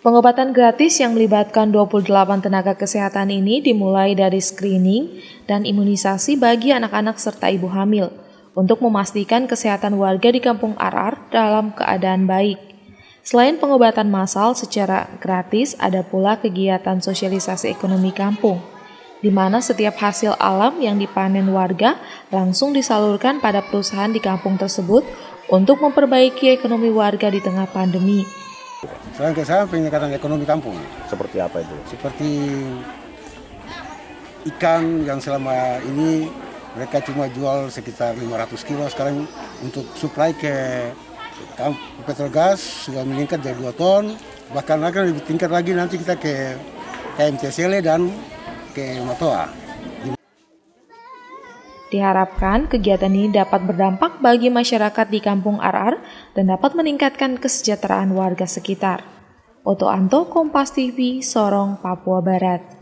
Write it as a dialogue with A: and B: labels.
A: Pengobatan gratis yang melibatkan 28 tenaga kesehatan ini dimulai dari screening dan imunisasi bagi anak-anak serta ibu hamil untuk memastikan kesehatan warga di Kampung Arar dalam keadaan baik. Selain pengobatan massal secara gratis, ada pula kegiatan sosialisasi ekonomi kampung, di mana setiap hasil alam yang dipanen warga langsung disalurkan pada perusahaan di kampung tersebut untuk memperbaiki ekonomi warga di tengah pandemi
B: Selain ke saya peningkatan ekonomi kampung. Seperti apa itu? Seperti ikan yang selama ini mereka cuma jual sekitar 500 kilo sekarang untuk supply ke Petrogas sudah meningkat jadi 2 ton bahkan akan lebih tingkat lagi nanti kita ke KMTCL dan ke Matoa.
A: Diharapkan kegiatan ini dapat berdampak bagi masyarakat di kampung Arar dan dapat meningkatkan kesejahteraan warga sekitar. Oto Anto, Kompas TV, Sorong, Papua Barat.